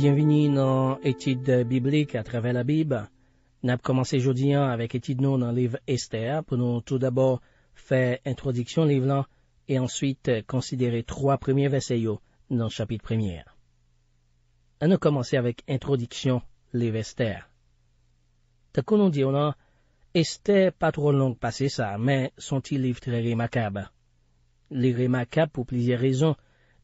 Bienvenue dans étude biblique à travers la Bible. Nous avons commencé aujourd'hui avec étude non dans le livre Esther pour nous tout d'abord faire introduction livre et ensuite considérer trois premiers versets dans le chapitre premier. Nous avons commencé avec introduction livre Esther. Nous qu'on dit Esther pas trop long passé ça, mais son un livre très remarquable. Les remarquable pour plusieurs raisons.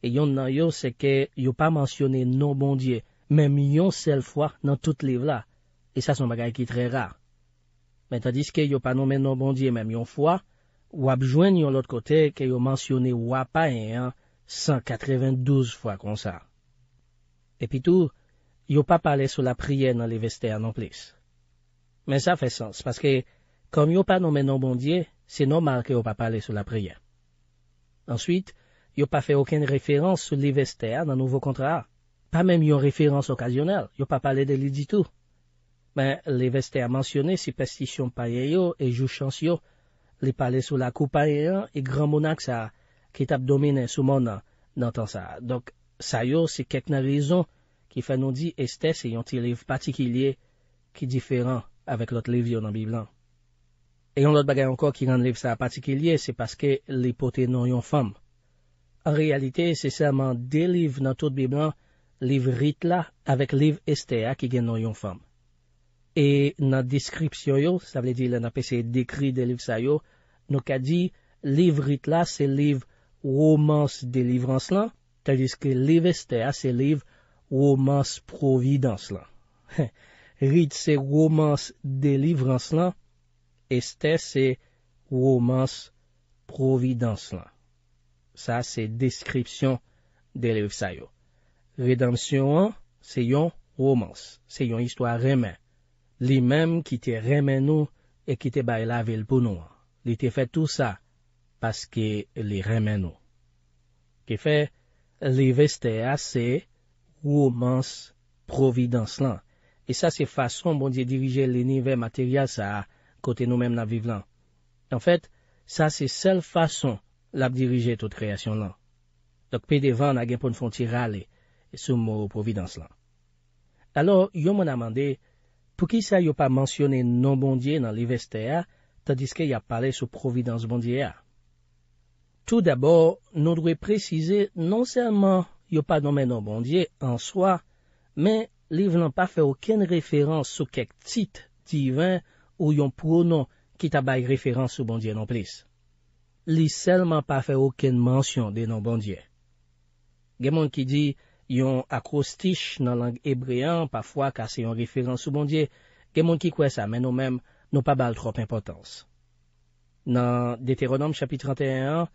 e yon nan yo se ke yon pa mansyone nan bondye, menm yon sel fwa nan tout liv la, e sa son bagay ki tre rar. Men tadis ke yon pa nan non bon men nan bondye menm yon fwa, wap jwen yon lot kote ke yon mansyone wapa en an, 192 fwa kon sa. E pi tou, yon pa pale sou la priye nan le veste a nan plis. Men sa fe sens, paske kom yon pa nan men nan bondye, se nan mal ke yon pa pale sou la priye. Ansyit, yo pa fe oken referans sou li vestè a nan nouvo kontra a. Pa menm yon referans okasyonel, yo pa pale de li ditou. Men, li vestè a mansyone, si pestisyon paye yo, e jou chans yo, li pale sou la koupa e yon, e gran mounak sa, ki tap domine sou moun nan tan sa. Donk, sa yo, si kek nan rezon, ki fè non di estè se yon ti lev patikilye ki diferan avek lot lev yo nan bi blan. E yon lot bagay anko ki nan lev sa patikilye, se paske li potè nan yon fèm, an realite se seman de liv nan tout biblan liv rit la avek liv este a ki gen nou yon fam. E nan diskripsyon yo, sa vle di la nan pe se dekri de liv sa yo, nou ka di liv rit la se liv romans de livran slan, tajiske liv este a se liv romans providans lan. Rit se romans de livran slan, este se romans providans lan. Sa se deskrypsyon de lev sayo. Redansyon an, se yon romans. Se yon histwa remen. Li mem ki te remen nou, e ki te bay lavel pou nou. Li te fet tout sa, paske li remen nou. Ke fe, li veste ase, romans providans lan. E sa se fason bon di dirije li nivè materyal sa, kote nou mem la viv lan. En fet, sa se sel fason l ap dirije tout kreasyon lan. Dok pe devan agenpon fon tirale sou mou providans lan. Alo, yo moun amande, pou ki sa yo pa mensyone non bondye nan li vesteya, tadiske ya pale sou providans bondye ya? Tout dabor, nou dwe prezise, non selman yo pa nome non bondye an soa, men li vlan pa fe oken referans sou kek tit divan ou yon pronon ki tabay referans sou bondye non plis. li selman pa fe ouken mansyon de nan bondye. Gen moun ki di yon akrostish nan lang ebreyan, pafwa ka se yon rifirans sou bondye, gen moun ki kwe sa men nou men nou pa bal trop impotans. Nan Deuteronome chapit 31,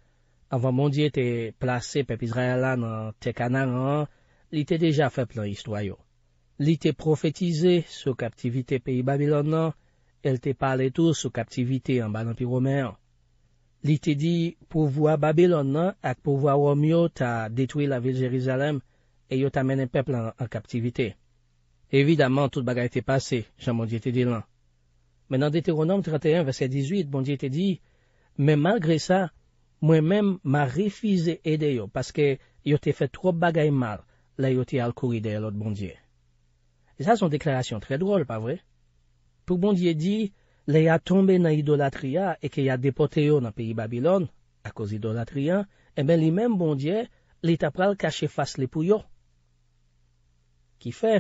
avan bondye te plase pep Izraela nan Tekanar an, li te deja fe plen histwayo. Li te profetize sou kaptivite peyi Babilon nan, el te pale tou sou kaptivite an banan pi Romèan. Li te di pou vwa Babylon nan ak pou vwa Womyo ta detwi la vil Jerizalem e yo ta menen peple an kapitivite. Evidaman, tout bagay te pase, jan Bondye te di lan. Men nan Deuteronome 31, verset 18, Bondye te di, men malgre sa, mwen men ma refize ede yo paske yo te fe tro bagay mal la yo te al kuri de alot Bondye. E sa son deklarasyon tre drol, pa vwe? Pou Bondye di, Le ya tombe nan idolatriya e ke ya depote yo nan peyi Babilon, a koz idolatriyan, e ben li men bondye li tap pral kache fasli pou yo. Ki fe,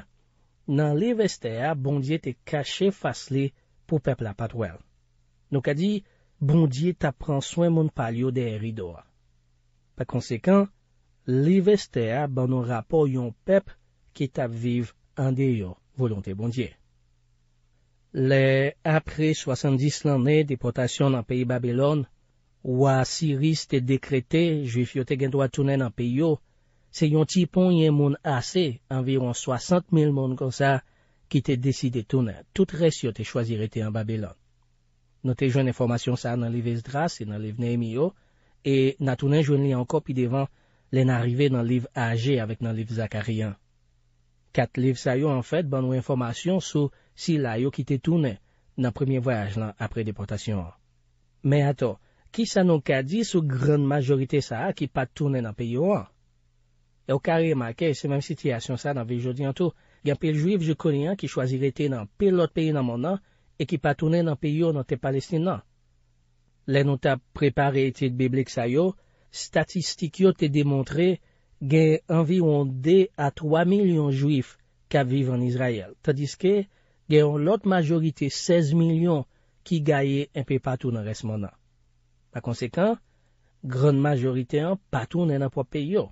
nan li vesteya bondye te kache fasli pou pep la patwel. Nou ka di, bondye tap pran swen moun pal yo de eridoa. Pa konsekan, li vesteya banon rapo yon pep ki tap viv an de yo volante bondye. Le apre 70 lanne depotasyon nan peyi Babylon, wwa Siris te dekrete, jwif yo te gen doa tounen nan peyo, se yon tipon yon moun ase, anviron 60 mil moun konsa, ki te deside tounen. Tout res yo te chwazirete an Babylon. Note jwen informasyon sa nan liv Estrasse, nan liv Nehemiyo, e nan tounen jwen li anko pi devan len arive nan liv A.G. avik nan liv Zakaryan. Kat liv sa yo anfet, ban ou informasyon sou... si la yo ki te toune nan premyen voyaj lan apre deportasyon an. Men ato, ki sa nou ka di sou gran majorite sa a ki pa toune nan peyo an? E ou kare ma ke, se mem sityasyon sa nan vej jodi an tou, gen pel juif je koni an ki chwazirete nan pel lot peyo nan mon nan, e ki pa toune nan peyo nan te Palestina. Len nou ta prepare ete de beblek sa yo, statistik yo te demontre gen anvi ou an de a 3 milyon juif ka vive an Israel, tadiske... gen yon lot majorite 16 milyon ki gaye en pe patou nan resmon nan. La konsekan, gran majorite an patou nan apwa peyo.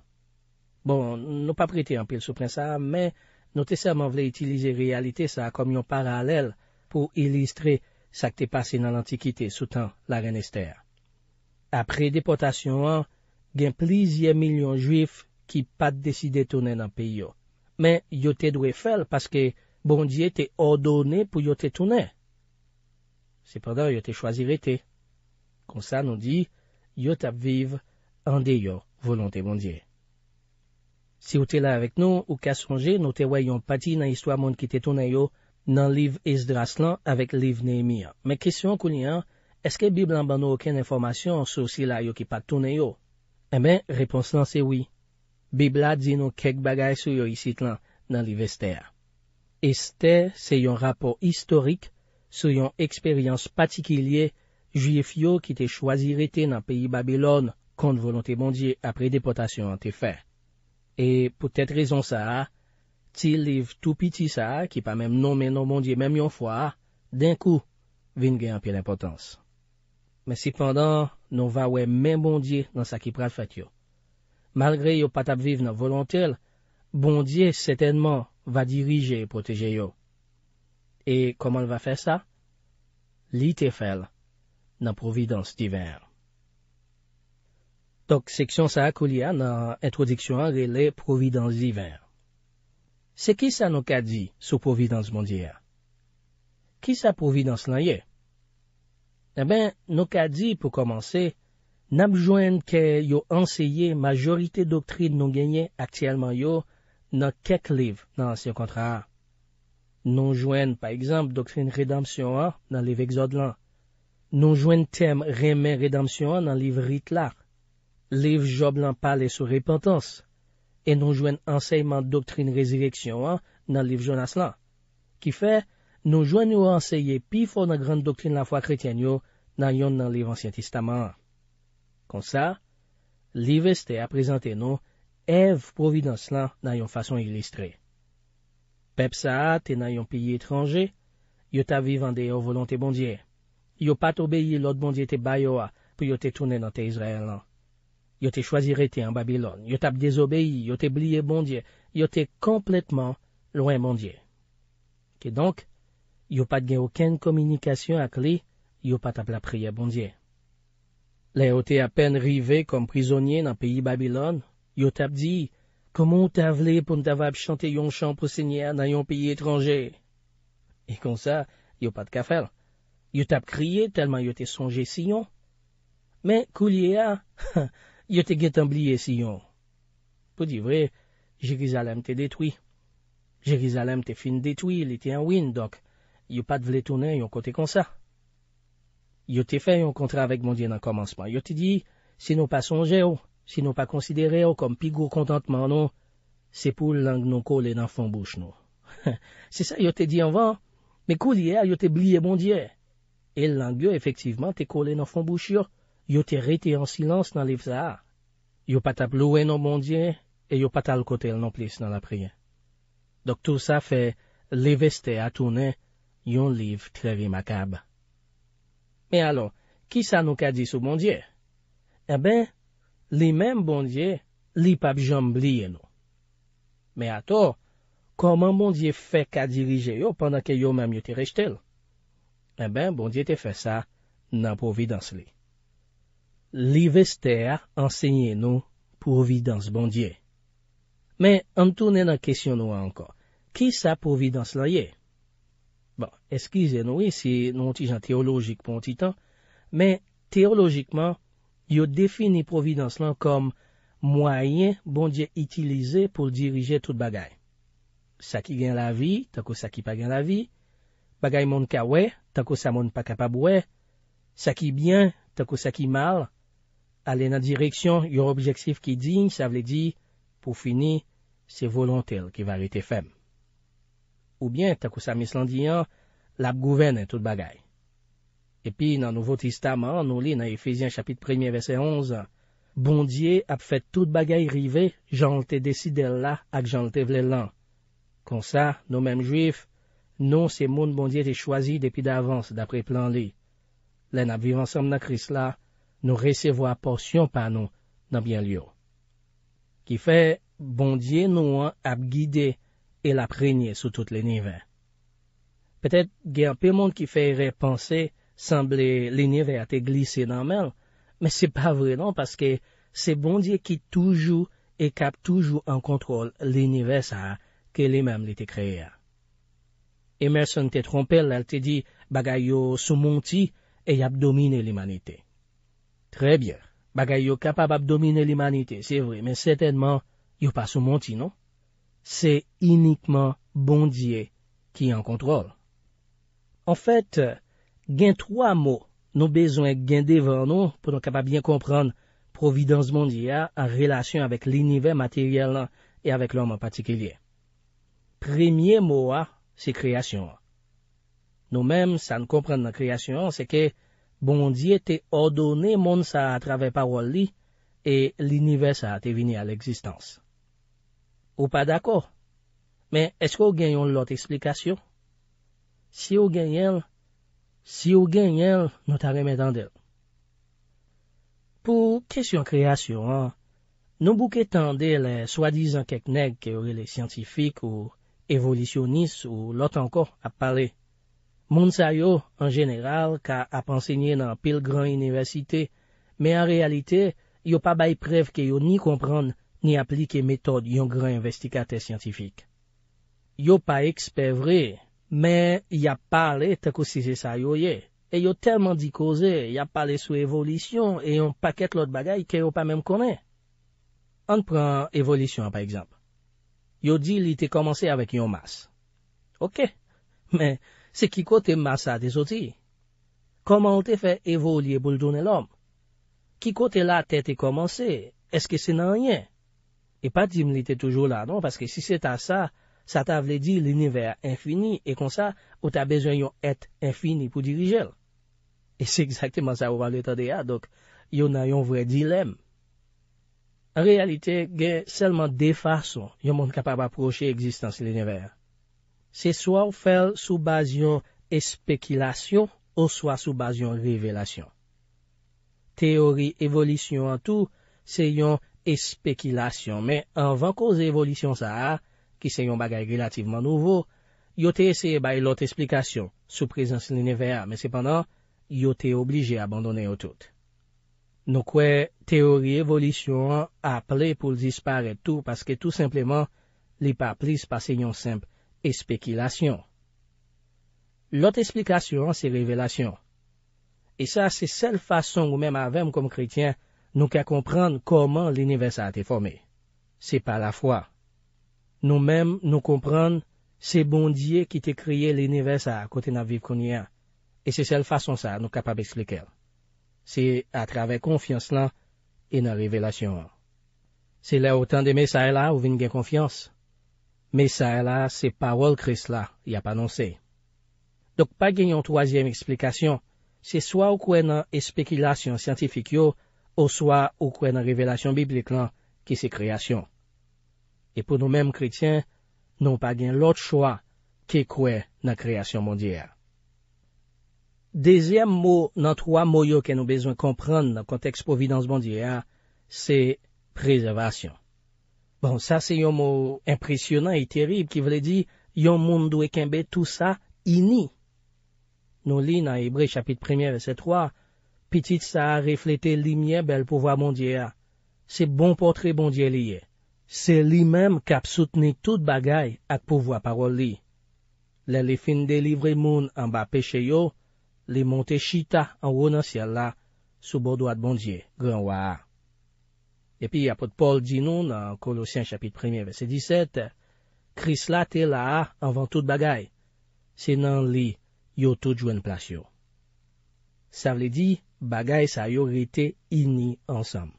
Bon, nou pa prete an pil sou prensa, men nou te seman vle itilize realite sa akom yon paralel pou ilistre sa k te pase nan lantikite soutan la renester. Apre depotasyon an, gen plizye milyon juif ki pat deside tonen nan peyo. Men, yo te dwe fel paske Bondye te ordo ne pou yo te toune. Se pardar yo te chwazire te. Kon sa nou di, yo tap viv an de yo, volante bondye. Si ou te la avik nou, ou kas ronger nou te wayon pati nan histwa moun ki te toune yo nan liv es dras lan avik liv ne emir. Me kisyon kou li an, eske bib lan ban nou oken informasyon sou si la yo ki pat toune yo? Emen, eh repons lan se wii. Bib la di nou kek bagay sou yo yi sit lan nan liv es ter. E ste se yon rapor istorik se yon eksperyans patikilye juye fyo ki te chwazirete nan peyi Babylon kont volante bondye apre depotasyon an te fe. E pou tete rezon sa, ti liv tou piti sa ki pa menm non menm non bondye menm yon fwa, denkou vin gen api l'impotans. Men sipendan, non va we menm bondye nan sa ki pral fat yo. Malgre yo pat ap viv nan volantel, Bondye setenman va dirije pou teje yo. E koman va fe sa? Li te fel nan providans di ver. Tok seksyon sa akou liya nan entrodiksyon rele providans di ver. Se ki sa nou ka di sou providans mondye? Ki sa providans lan ye? E eh ben nou ka di pou komanse, nan pjouen ke yo anseyye majorite doktri nan genye aktiyelman yo nan kek liv nan ansyen kontra. Non jwen, pa ekzamp, doktrin redansyon an nan liv exod lan. Non jwen tem remen redansyon an nan liv rit la. Liv job lan pale sou repentans. E non jwen anseyman doktrin rezireksyon an nan liv jonas lan. Ki fe, non jwen nou anseyye pi fo nan gran doktrin la fwa kretyen yo nan yon nan liv ansyen tistaman an. Kon sa, liv este apresante nou ev providans lan nan yon fason ilistre. Pep sa a te nan yon piye etranje, yo ta vivande yo volante bondye. Yo pat obeye lot bondye te bayoa pou yo te tounen nan te Izrael lan. Yo te chwazirete an Babylon, yo tap desobeye, yo te bliye bondye, yo te kompletman lwen bondye. Ke donk, yo pat gen oken komunikasyon ak li, yo pat ap la priye bondye. Le yo te apen rive kom prizonye nan piye Babylon, Yo tap di, koman ou ta vle pou nou ta va ap chante yon chan pou se nye a nan yon piye etranje? E kon sa, yo pat ka fel. Yo tap kriye telman yo te sonje si yon. Men, kou liye a, yo te getan bliye si yon. Po di vre, Jerizalem te detwi. Jerizalem te fin detwi, li te an win, dok, yo pat vle tonen yon kote kon sa. Yo te fe yon kontra vek moun di nan koman se pa. Yo te di, se nou pa sonje ou. si nou pa konsidere ou kom pigou kontantman nou, se pou l lang nou kole nan fon bouch nou. Se sa yo te di anvan, me kou liye yo te bliye mondye. E l lang yo efektiveman te kole nan fon bouch yo, yo te rete en silans nan liv za. Yo pat ap louen nan mondye, e yo pat al kote l nan plis nan apri. Dok tou sa fe, liv este atounen, yon liv trevi makab. Me alon, ki sa nou ka di sou mondye? E eh ben, Li men bondye, li pap jamb liye nou. Me ato, koman bondye fe ka dirije yo pandan ke yo men myote rejte l? E ben, bondye te fe sa nan providans li. Li veste a enseye nou providans bondye. Me antounen nan kesyon nou ankon. Ki sa providans la ye? Bon, eskize nou, si nou ti jan teologik pon ti tan, me teologikman, yo defini providans lan kom mwayen bon diye itilize pou dirije tout bagay. Sa ki gen la vi, tako sa ki pa gen la vi, bagay moun ka we, tako sa moun pa kapab we, sa ki byen, tako sa ki mal, ale nan direksyon, yo objeksef ki digne, sa vle di pou fini se volontel ki va rete fem. Ou byen, tako sa mis lan diyan, lap gouvene tout bagay. Epi nan nouvo tista man, nou li nan Efizien chapit premye vese 11, bondye ap fet tout bagay rive, jan lte deside la ak jan lte vle lan. Kon sa, nou menm juif, nou se moun bondye te chwazi depi davans dapre plan li. Len ap vivansam nan kris la, nou resevo ap porsyon pa nou nan bian li yo. Ki fe, bondye nou an ap gide e la pregne sou tout l'eniver. Petet gen api moun ki fe ere panse, Semble non, bon l'univers te glisse nan men, men se pa vre nan, paske se bondye ki toujou e kap toujou an kontrol l'univers sa ke li men li te kreye a. Emerson te trompe, lal te di bagay yo soumon ti e yap domine l'imanite. Tre bie, bagay yo kapab ap domine l'imanite, se vre, men setenman yo pa soumon ti, non? Se inikman bondye ki an kontrol. En fèt, gen troa mo nou bezwen gen devan nou pou nou kapap bien kompran providans mondi a a relasyon avek l'inive materyel nan e avek l'oman patikilyen. Premye mo a, se kreasyon. Nou men, san kompran nan kreasyon, se ke bondi te odone moun sa a travè parol li e l'inive sa a te vini a l'eksistans. Ou pa d'akor? Men, esko ou genyon lot eksplikasyon? Si ou genyon, Si yo gen yel, nou tare medan del. Pou kesyon kreasyon an, nou bouke tan del le eh, swadi zan kek neg ke yore le sientifik ou evolisyonis ou lot anko ap pale. Moun sa yo, an jeneral, ka ap ansenye nan pil gran inivesite, me an realite, yo pa bay prev ke yo ni kompran ni aplike metod yon gran investikate sientifik. Yo pa ekspe vreye. Men, y ap pale tako si se sa yo ye. E yo terman di koze, y ap pale sou evolisyon, e yon paket lot bagay ke yo pa menm konen. An pran evolisyon, par ekzamp. Yo di li te komanse avèk yon mas. Ok, men, se ki kote mas a te soti, koman ou te fe evolye bou l'doune l'om? Ki kote la te te komanse, eske se nan ryen? E pa di m li te toujou la, non? Paske si se ta sa, Sa ta vle di l'univers infini, e kon sa, ou ta bezwen yon et infini pou dirijel. E se exakteman sa ouwa letade ya, dok, yon nan yon vre dilem. En realite, gen selman defason, yon moun kapab aproche eksistans l'univers. Se swa ou fel soubaz yon espekilasyon, ou swa soubaz yon revelasyon. Teori evolisyon an tou, se yon espekilasyon, men an van koz evolisyon sa a, ki se yon bagay relativeman nouvo, yo te eseye bay lot esplikasyon, sou prezans l'univers, men sepanan, yo te oblije abandonen yo tout. Nou kwe teori evolisyon aple pou l'dispar et tout, paske tout simplement, li pa plis pa se yon semp, e spekilasyon. Lot esplikasyon se revelasyon. E sa se sel fason ou men mavem kom kretyen, nou ka komprenn koman l'univers a te fome. Se pa la fwa. Nou mèm nou komprenn se bondye ki te kriye l'univers a kote nan viv konye an, e se sel fason sa nou kapab eksplikel. Se a travè konfians lan, e nan revelasyon an. Se lè ou tan de mesay la ou vin gen konfians, mesay la se parol kris la, ya pa nan se. Dok pa genyon toasyen eksplikasyon, se swa ou kwen nan espekilasyon sientifik yo, ou swa ou kwen nan revelasyon biblik lan ki se kreasyon. E bon, et pour nous-mêmes chrétiens, nous n'avons pas gain l'autre choix qu'est quoi la création mondiale. Deuxième mot dans trois mots-là qu'il nous a besoin de comprendre dans le contexte pour la vie dans la mondiale, c'est préservation. Bon, ça c'est un mot impressionnant et terrible qui voulait dire, il y a un monde où est qu'un bête tout ça, il n'y est. Nous l'ayons dans l'Hébreu chapitre 1er verset 3, petit ça a reflété l'immiable pouvoir mondial, c'est bon portrait mondial y est. Se li menm kap soutni tout bagay ak pou vwa parol li. Le li fin delivre moun an ba peche yo, li monte chita an wou nan siel la sou bodo at bondye, gran waa. E pi apot Paul di nou nan Kolosien chapit 1e vese 17, Kris la te la a an van tout bagay, se nan li yo tout jwen plasyo. Sa vle di, bagay sa yo rete ini ansam.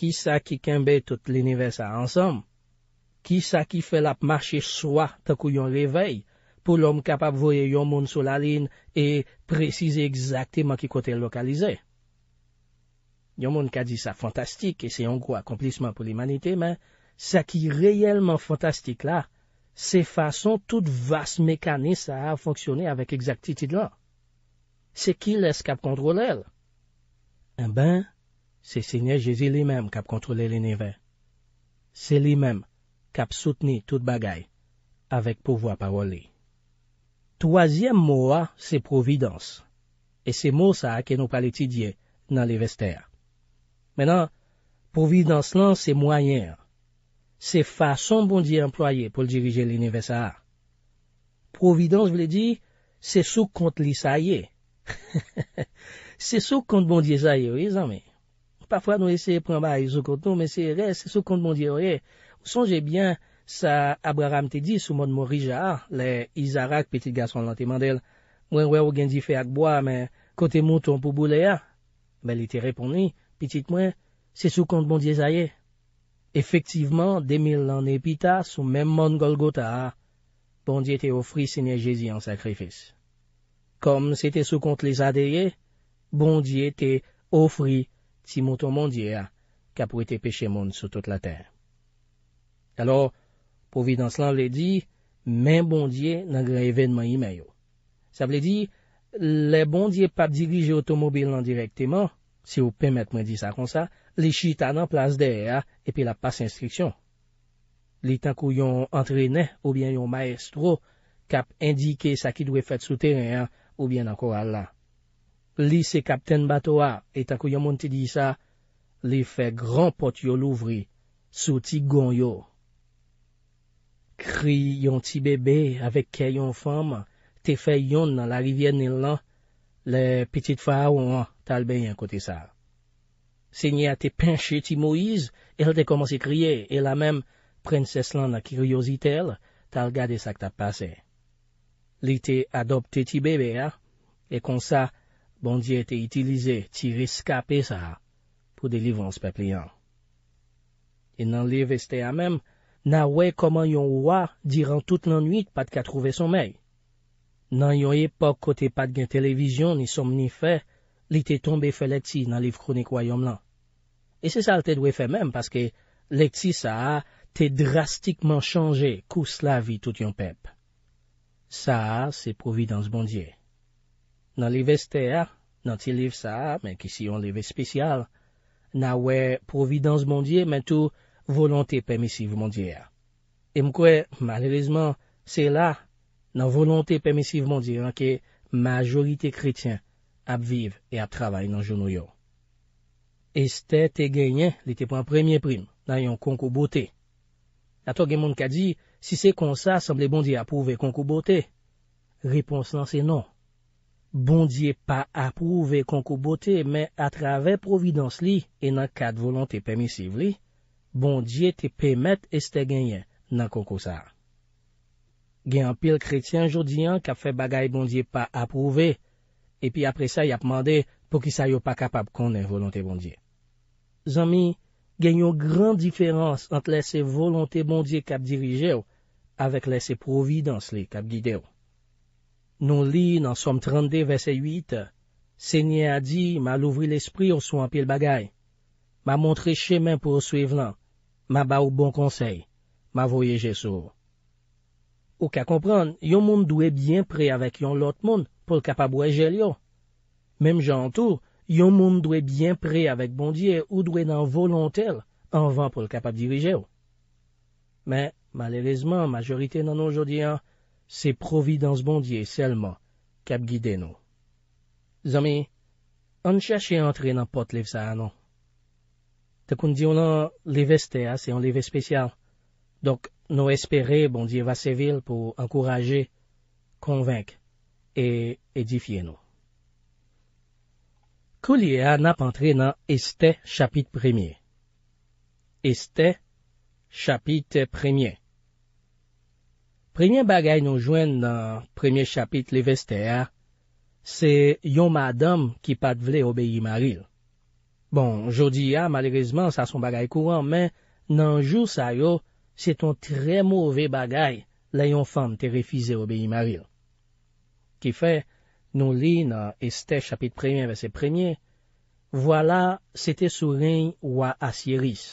ki sa ki kembe tout l'univers sa ansom, ki sa ki fel ap mache swa takou yon revey, pou l'om kap ap voye yon moun sou la lin, e prezize exakteman ki kote lokalize. Yon moun ka di sa fantastik, e se yon kwa akomplisman pou l'imanite, men, sa ki reyelman fantastik la, se fason tout vas mekanis sa a fonksyonne avèk exaktiti de la. Se ki l'eskap kontrol el? En eh ben, Se sinye Jezi li mèm kap kontrole li neve. Se li mèm kap souteni tout bagay, avèk pouvo apawoli. Toazyèm mò a, se providans. E se mò sa a ke nou pal etidye nan li vestè. Mè nan, providans lan se mwanyè. Se fason bondye employe pou dirije li neve sa a. Providans vle di, se sou kont li sa ye. Se sou kont bondye sa ye, wè zanmè. pafwa nou ese prema y zo kont nou, men se re, se sou kont bondye oye. Ou sonje bien sa Abraham te di sou mon morija a, le izarak petit gason lante mandel, mwen wè ou gen di fe akboa, men kote mouton pou boule a, ah. men li te reponi, petit mwen, se sou kont bondye a ye. Efektiveman, demil lan epita, sou men mon Golgota a, bondye te ofri sene jezi an sakrifis. Kom se te sou kont le zadeye, bondye te ofri sene jezi an sakrifis. si mouton mondye ka pou ete peche moun sou tout la ter. Alors, pou vi dans lan vle di, men bondye nan gre evenman y may yo. Sa vle di, le bondye pa dirije otomobil nan direktyman, si ou pemet mwen di sa kon sa, li chita nan plas dere ya, epi la pas instriksyon. Li tankou yon antrene ou bien yon maestro ka indike sa ki dwe fet sou teren ya, ou bien anko al la. Li se kapten bato a, et an kou yon moun te di sa, li fe gran pot yo louvri, sou ti gonyo. Kri yon ti bebe, avek ke yon fam, te fe yon nan la rivyen nil lan, le petit fawan talbe yon kote sa. Se nye a te penche ti Moise, el te komanse kriye, e la mem, prenses lan la kiryozitel, talgade sa kta pase. Li te adopte ti bebe, e konsa, Bondye te itilize, ti reskape sa, pou de livons peple yon. E nan liv este a mem, na wey koman yon wwa diran tout nan nuit pat ka trove somay. Nan yon epok kote pat gen televizyon ni somni fe, li te tombe fe leksi nan liv kronik woyom lan. E se sa lte dwe fe mem, paske leksi sa te drastikman chanje kous la vi tout yon pep. Sa se provi dans bondye. nan leve ste a, nan ti leve sa, men ki si yon leve spesyal, nan we providans mondye, men tou volante pemisiv mondye a. E mkwe, malerizman, se la, nan volante pemisiv mondye anke, majolite kretyen ap vive e ap travay nan jounou yo. E ste te genyen li te pon premye prim nan yon konkou bote. La to gen moun ka di, si se kon sa, sanble bondye ap pouve konkou bote. Ripons nan se non. Bondye pa aprouve kon ko bote, me atrave providans li, e nan kat volante pemisiv li, bondye te pemet este genyen nan kon ko sa. Gen an pil kretyen jodi an kap fe bagay bondye pa aprouve, e pi apre sa yap mande pou ki sa yo pa kapap konen volante bondye. Zami, gen yo gran diferans ant lese volante bondye kap dirije ou, avek lese providans li kap gide ou. Nou li nan Somme 32, verset 8, Senye a di, ma louvri l'esprit bon ou sou anpil bagay. Ma montre chemen pou ou suive lan. Ma ba ou bon konsey. Ma voyeje sou. Ou ka kompran, yon moun dwe byen pre avèk yon lot moun pou l'kapab wejel yo. Mem jan an tou, yon moun dwe byen pre avèk bondye ou dwe nan volontel anvan pou l'kapab dirije yo. Men, malelezman, majorite nan nou jodi an, Se providans bondye selman kap gide nou. Zami, an chache antre nan pot lev sa anon. Te koun diyon nan leve ste a, se an leve spesyal. Dok nou espere bondye va sevil pou ankoraje, konvenk, e edifiye nou. Kou liye a nap antre nan este chapit premye. Este chapit premye. Premyen bagay nou jwen nan premyen chapit leveste a, se yon madam ki pat vle obeyi maril. Bon, jodi a, malerizman sa son bagay kouan, men nan jou sa yo, se ton tre mouve bagay la yon fam te refize obeyi maril. Ki fe, nou li nan este chapit premyen ve se premyen, wala se te souren wwa asyeris.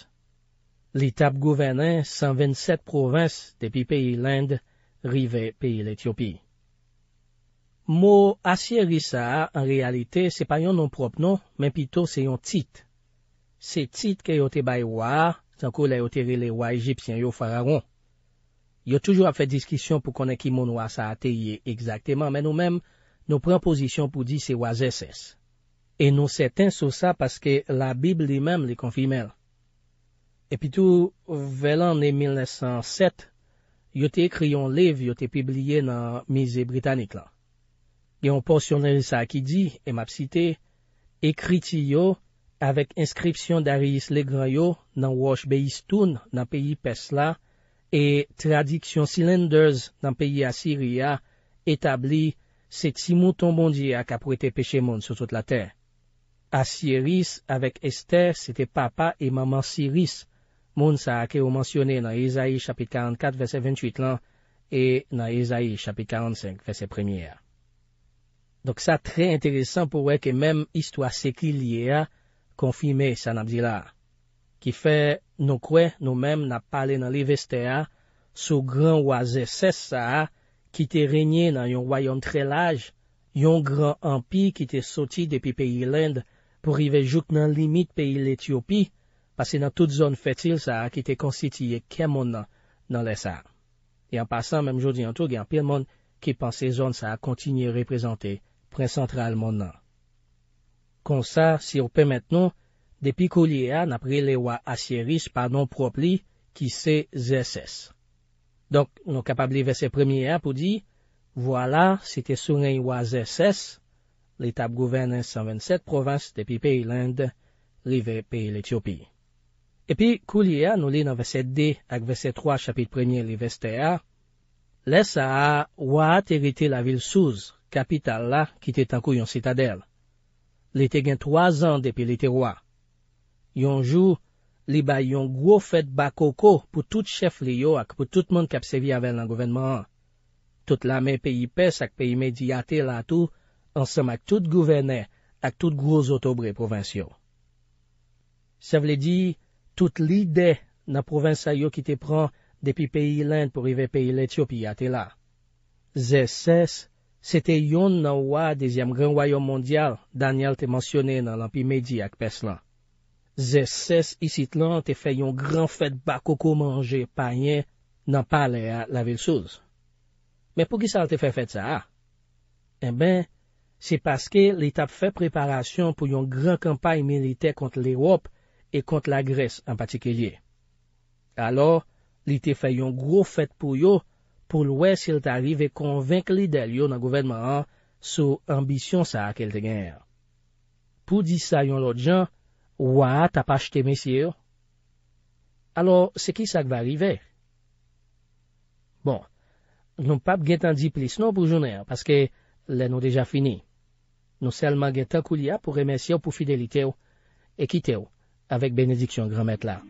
Li tap gouvenen, 127 provins depi peyi l'Inde, rive peyi l'Ethiopi. Mo, Asir Rissa, an realite, se pa yon non prop non, men pito se yon tit. Se tit ke yote bay wa, zankou la yote re le wa Egyptian yo fararon. Yo toujou a fe diskisyon pou konen ki moun wa sa ateye, egzakteman men nou men, nou pren posisyon pou di se wazeses. E nou seten sou sa paske la Bib li men li konfimele. Epitou, velan ne 1907, yo te ekriyon lev yo te pibliye nan mize Britanik lan. Geyon porsyoner sa akidi, e map site, ekriti yo, avek inskripsyon Daris Legrayo nan wosh Beistoun nan peyi Pesla e tradiksyon Cylinders nan peyi Assyria etabli seti mouton bondye akapwete peche moun so sot la ter. Assyris avek Esther sete papa e maman Assyris moun sa a ke ou mansyone nan Ezaï chapit 44 vese 28 lan, e nan Ezaï chapit 45 vese 1er. Dok sa tre interesan pou wè ke menm histwa sekil liye a konfime Sanabdila, ki fe nou kwe nou menm nan pale nan li vestè a, sou gran wazè sè sa a, ki te renyen nan yon wayon tre laj, yon gran ampi ki te soti depi peyi l'Ind, pou rive jout nan limit peyi l'Ethiopi, pasè nan tout zon fètil sa a ki te konsitye ke mon nan nan lè sa. E an pasan, mem jodi an tou, gen an pil mon ki pan se zon sa a kontinye reprezentè prezentral mon nan. Kon sa, si ou pè mèt nou, depi kou liye a, napri le wa asyeris pa non propli ki se zè sès. Donk, nou kapab li ve se premiye a pou di, wala, se te souren ywa zè sès, l'etab gouvene en 127 provans depi pe il lènde, li ve pe il Etiopiè. Epi, kou li a nou li nan vese dè ak vese 3 chapit premye li veste a, le sa a waa terite la vil souz kapital la ki te tankou yon sitadel. Li te gen 3 an depi li te waa. Yon jou, li ba yon gwo fet bakoko pou tout chef li yo ak pou tout moun kapsevi aven lan gouvenman. Tout la men pe yi pes ak pe yi mediate la tou ansam ak tout gouvene ak tout gwo zotobre provensyon. Sa vle di... Tout l'ide nan provinsay yo ki te pran depi peyi l'Inde pou rive peyi l'Ethiopi a te la. Zes ses, se te yon nan wwa dezyam gran wayon mondyal Daniel te monsyone nan lampi Medi akpes lan. Zes ses, isi te lan te fe yon gran fet bakoko manje panye nan pale la vil souz. Men pou ki sa te fe fet sa? E ben, se paske li tap fe preparasyon pou yon gran kampay milite kont l'Europ kont la Gres en pati ke ye. Alo, li te fay yon gro fèt pou yo, pou lwè se l t'arive konvenk li del yo nan gouvenman an sou ambisyon sa ak el te gen. Pou di sa yon lot jen, waa, ta pa chte mesye ou? Alo, se ki sa kva rive? Bon, nou pap gen tan di plis nou pou jounen, paske le nou deja fini. Nou selman gen tan kou li a pou remensye ou pou fidelite ou e kite ou. avec bénédiction, grand maître là.